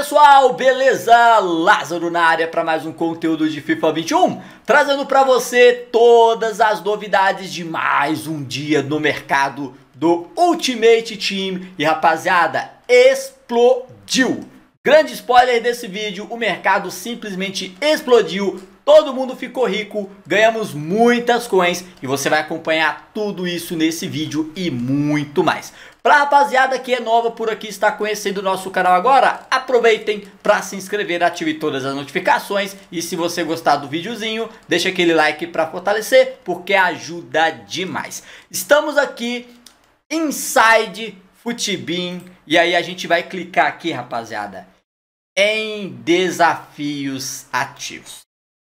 pessoal, beleza? Lázaro na área para mais um conteúdo de FIFA 21, trazendo para você todas as novidades de mais um dia no mercado do Ultimate Team. E rapaziada, explodiu! Grande spoiler desse vídeo, o mercado simplesmente explodiu todo mundo ficou rico, ganhamos muitas coins e você vai acompanhar tudo isso nesse vídeo e muito mais. Pra rapaziada que é nova por aqui está conhecendo o nosso canal agora, aproveitem para se inscrever, ative todas as notificações e se você gostar do videozinho, deixa aquele like para fortalecer, porque ajuda demais. Estamos aqui inside Futibin e aí a gente vai clicar aqui, rapaziada, em desafios ativos.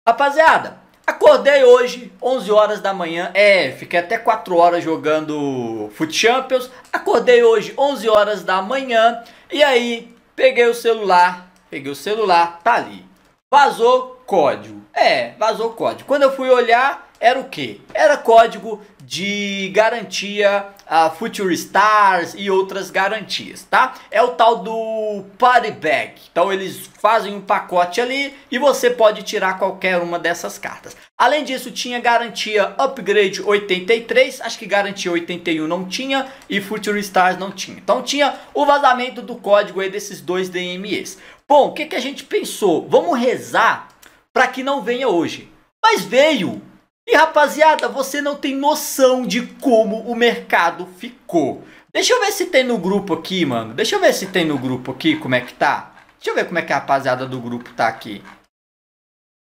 Rapaziada, acordei hoje, 11 horas da manhã. É, fiquei até 4 horas jogando Foot Champions. Acordei hoje, 11 horas da manhã. E aí, peguei o celular. Peguei o celular, tá ali. Vazou código. É, vazou o código. Quando eu fui olhar, era o quê? Era código de garantia a Future Stars e outras garantias, tá? É o tal do Party Bag. Então eles fazem um pacote ali e você pode tirar qualquer uma dessas cartas. Além disso, tinha garantia Upgrade 83, acho que garantia 81 não tinha e Future Stars não tinha. Então tinha o vazamento do código aí desses dois DMEs. Bom, o que, que a gente pensou? Vamos rezar para que não venha hoje. Mas veio. E rapaziada, você não tem noção de como o mercado ficou. Deixa eu ver se tem no grupo aqui, mano. Deixa eu ver se tem no grupo aqui como é que tá. Deixa eu ver como é que a rapaziada do grupo tá aqui.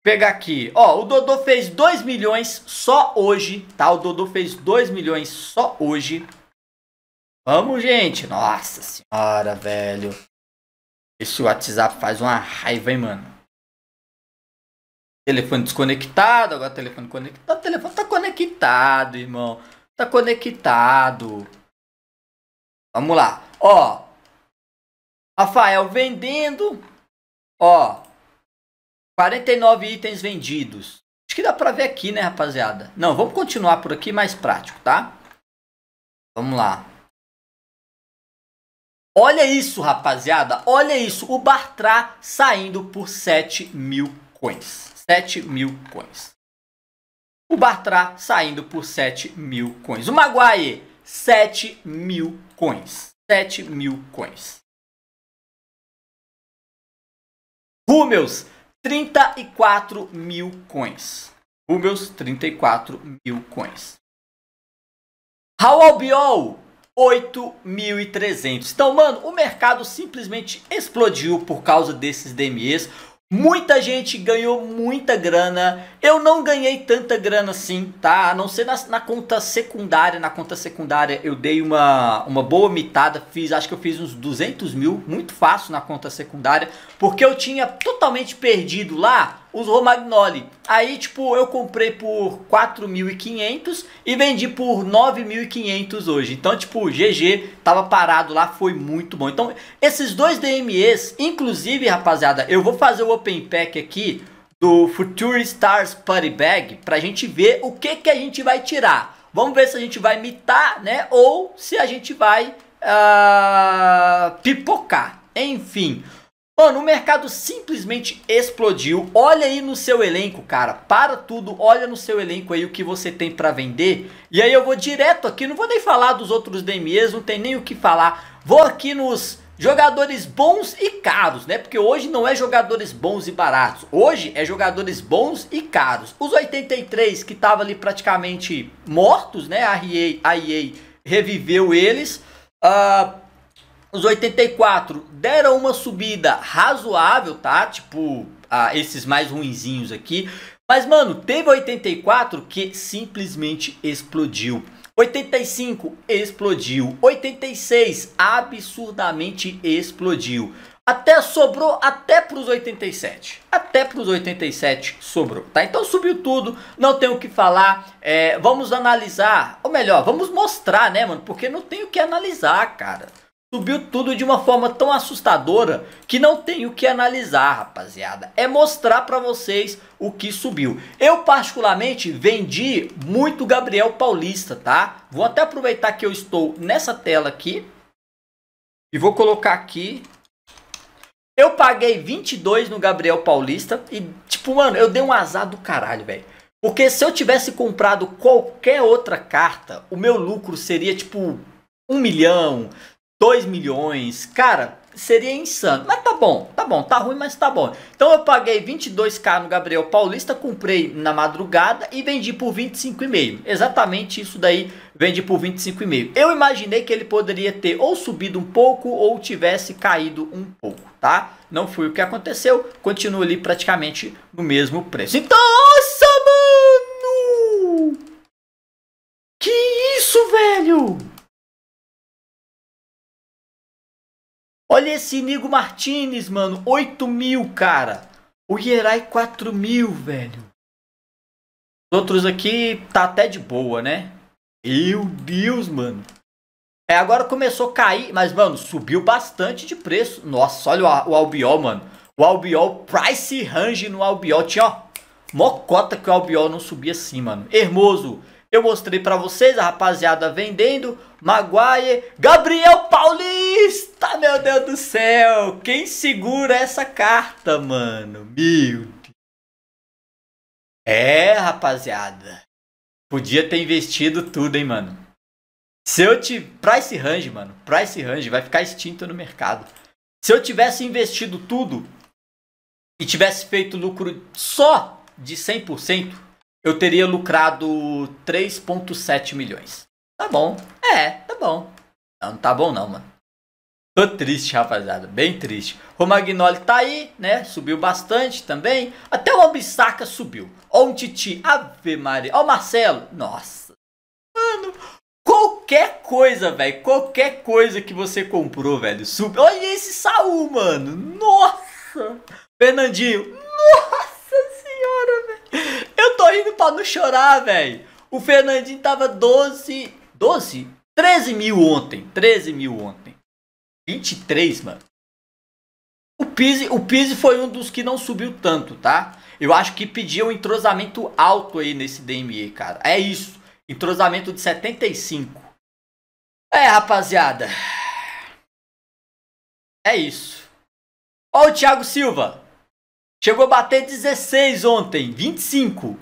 Pegar aqui. Ó, o Dodô fez 2 milhões só hoje, tá? O Dodô fez 2 milhões só hoje. Vamos, gente. Nossa senhora, velho. Esse WhatsApp faz uma raiva, hein, mano. Telefone desconectado, agora telefone conectado. O telefone tá conectado, irmão. Tá conectado. Vamos lá. Ó. Rafael vendendo. Ó. 49 itens vendidos. Acho que dá pra ver aqui, né, rapaziada? Não, vamos continuar por aqui, mais prático, tá? Vamos lá. Olha isso, rapaziada. Olha isso. O Bartra saindo por 7 mil coins. 7 mil coins. O Bartra saindo por 7 mil coins. O Maguire, 7 mil coins. 7 mil coins. Rúmeus, 34 mil coins. Rúmeus, 34 mil coins. Raul Albiol, 8.300. Então, mano, o mercado simplesmente explodiu por causa desses DMEs. Muita gente ganhou muita grana. Eu não ganhei tanta grana assim, tá? A não ser na, na, conta secundária. Na conta secundária eu dei uma, uma boa mitada. Fiz, acho que eu fiz uns 200 mil, muito fácil na conta secundária. Porque eu tinha totalmente perdido lá os romagnoli Aí, tipo, eu comprei por 4.500 e vendi por 9.500 hoje. Então, tipo, GG tava parado lá, foi muito bom. Então, esses dois DMEs, inclusive, rapaziada, eu vou fazer o Open Pack aqui do Future Stars Putty Bag pra gente ver o que que a gente vai tirar. Vamos ver se a gente vai mitar, né? Ou se a gente vai uh, pipocar. Enfim, Mano, o mercado simplesmente explodiu. Olha aí no seu elenco, cara. Para tudo, olha no seu elenco aí o que você tem para vender. E aí eu vou direto aqui, não vou nem falar dos outros DMEs, não tem nem o que falar. Vou aqui nos jogadores bons e caros, né? Porque hoje não é jogadores bons e baratos. Hoje é jogadores bons e caros. Os 83 que estavam ali praticamente mortos, né? A EA, a EA reviveu eles. Uh, os 84 deram uma subida razoável, tá? Tipo, ah, esses mais ruinzinhos aqui. Mas, mano, teve 84 que simplesmente explodiu. 85 explodiu. 86 absurdamente explodiu. Até sobrou até para os 87. Até para os 87 sobrou, tá? Então subiu tudo, não tem o que falar. É, vamos analisar, ou melhor, vamos mostrar, né, mano? Porque não tem o que analisar, cara. Subiu tudo de uma forma tão assustadora que não tem o que analisar, rapaziada. É mostrar para vocês o que subiu. Eu particularmente vendi muito Gabriel Paulista, tá? Vou até aproveitar que eu estou nessa tela aqui e vou colocar aqui. Eu paguei 22 no Gabriel Paulista e tipo, mano, eu dei um azar do caralho, velho. Porque se eu tivesse comprado qualquer outra carta, o meu lucro seria tipo um milhão, 2 milhões, cara, seria insano. Mas tá bom, tá bom, tá ruim, mas tá bom. Então eu paguei 22k no Gabriel Paulista, comprei na madrugada e vendi por 25,5. Exatamente isso daí, vendi por 25,5. Eu imaginei que ele poderia ter ou subido um pouco ou tivesse caído um pouco, tá? Não foi o que aconteceu, continuo ali praticamente no mesmo preço. Então, nossa, mano! Que isso, velho? Olha esse Nigo Martinez, mano. 8 mil, cara. O Yerai 4 mil, velho. Os outros aqui tá até de boa, né? Meu Deus, mano. É, agora começou a cair, mas, mano, subiu bastante de preço. Nossa, olha o, o Albiol, mano. O Albiol, price range no Albiol. Tinha, ó, mocota que o Albiol não subia assim, mano. Hermoso, eu mostrei para vocês a rapaziada vendendo. Maguire, Gabriel Paulista, meu Deus do céu. Quem segura essa carta, mano? Meu É, rapaziada. Podia ter investido tudo, hein, mano. Se eu te... Price range, mano. Price range vai ficar extinto no mercado. Se eu tivesse investido tudo e tivesse feito lucro só de 100%, eu teria lucrado 3,7 milhões. Tá bom. É, tá bom. Não tá bom não, mano. Tô triste, rapaziada. Bem triste. O Magnoli tá aí, né? Subiu bastante também. Até o Obisaka subiu. Ó o Titi. Ave Maria. Ó o Marcelo. Nossa. Mano. Qualquer coisa, velho. Qualquer coisa que você comprou, velho. Subiu. Olha esse Saul, mano. Nossa. Fernandinho. Nossa tô rindo pra não chorar, velho. O Fernandinho tava 12. 12? 13 mil ontem. 13 mil ontem. 23, mano. O Pise, o Pise foi um dos que não subiu tanto, tá? Eu acho que pediu um entrosamento alto aí nesse DME, cara. É isso. Entrosamento de 75. É, rapaziada. É isso. Ó o Thiago Silva. Chegou a bater 16 ontem, 25.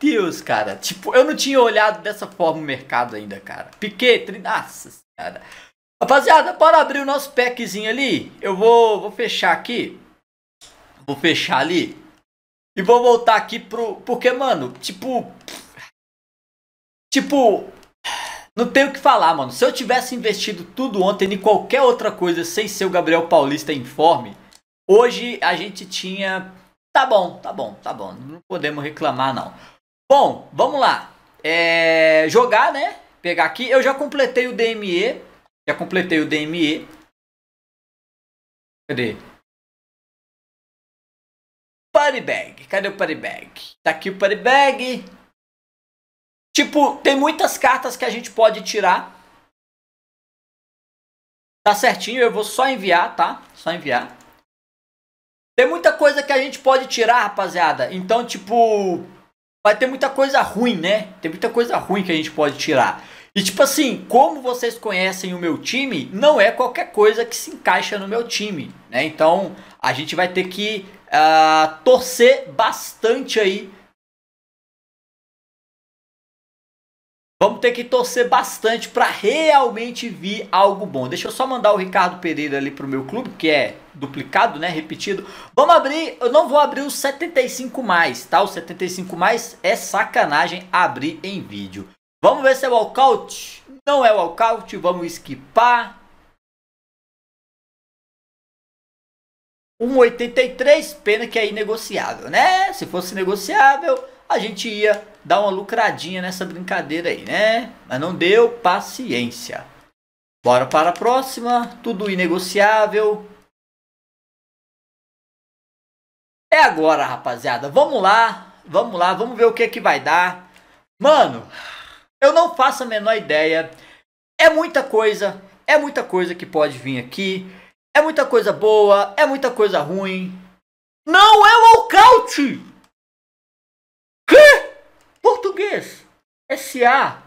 Deus, cara. Tipo, eu não tinha olhado dessa forma o mercado ainda, cara. Piquet, nossa cara. Rapaziada, bora abrir o nosso packzinho ali. Eu vou, vou fechar aqui. Vou fechar ali. E vou voltar aqui pro... Porque, mano, tipo... Tipo... Não tenho o que falar, mano. Se eu tivesse investido tudo ontem em qualquer outra coisa sem ser o Gabriel Paulista informe, hoje a gente tinha... Tá bom, tá bom, tá bom. Não podemos reclamar, não. Bom, vamos lá. É, jogar, né? Pegar aqui. Eu já completei o DME. Já completei o DME. Cadê? Party bag. Cadê o party bag? Tá aqui o party bag. Tipo, tem muitas cartas que a gente pode tirar. Tá certinho, eu vou só enviar, tá? Só enviar. Tem muita coisa que a gente pode tirar, rapaziada. Então, tipo, vai ter muita coisa ruim, né? Tem muita coisa ruim que a gente pode tirar. E tipo assim, como vocês conhecem o meu time, não é qualquer coisa que se encaixa no meu time, né? Então a gente vai ter que uh, torcer bastante aí Vamos ter que torcer bastante para realmente vir algo bom. Deixa eu só mandar o Ricardo Pereira ali pro meu clube, que é duplicado, né, repetido. Vamos abrir, eu não vou abrir os 75 mais, tá? Os 75 mais é sacanagem abrir em vídeo. Vamos ver se é walkout. Não é walkout, vamos esquipar. 1,83, pena que é inegociável, né? Se fosse negociável, a gente ia dar uma lucradinha nessa brincadeira aí, né? Mas não deu, paciência. Bora para a próxima, tudo inegociável. É agora, rapaziada. Vamos lá, vamos lá, vamos ver o que é que vai dar. Mano, eu não faço a menor ideia. É muita coisa, é muita coisa que pode vir aqui. É muita coisa boa, é muita coisa ruim. Não é o walkout! Que? Português? S.A.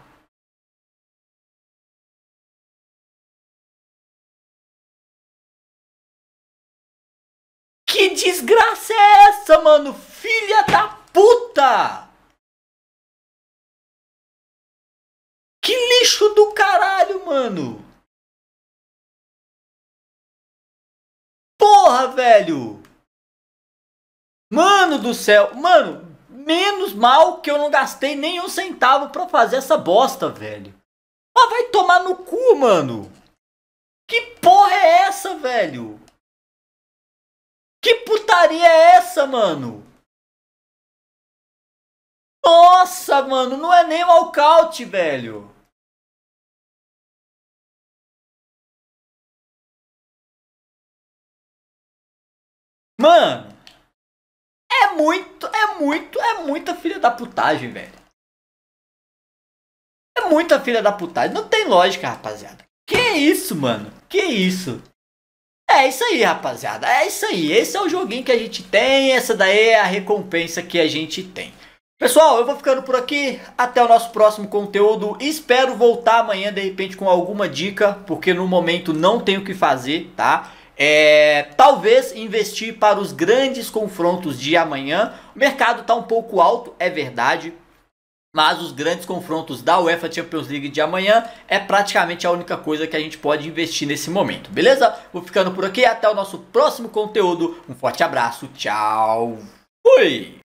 Que desgraça é essa, mano? Filha da puta! Que lixo do caralho, mano! Porra, velho! Mano do céu! Mano, Menos mal que eu não gastei nem um centavo pra fazer essa bosta, velho. Mas vai tomar no cu, mano. Que porra é essa, velho? Que putaria é essa, mano? Nossa, mano, não é nem walkout, velho. Mano, é muito, é muito, é muita filha da putagem, velho. É muita filha da putagem. Não tem lógica, rapaziada. Que isso, mano? Que isso? É isso aí, rapaziada. É isso aí. Esse é o joguinho que a gente tem. Essa daí é a recompensa que a gente tem. Pessoal, eu vou ficando por aqui, até o nosso próximo conteúdo, espero voltar amanhã de repente com alguma dica, porque no momento não tenho o que fazer, tá? É, talvez investir para os grandes confrontos de amanhã. O mercado está um pouco alto, é verdade. Mas os grandes confrontos da UEFA Champions League de amanhã é praticamente a única coisa que a gente pode investir nesse momento, beleza? Vou ficando por aqui, até o nosso próximo conteúdo. Um forte abraço, tchau, fui!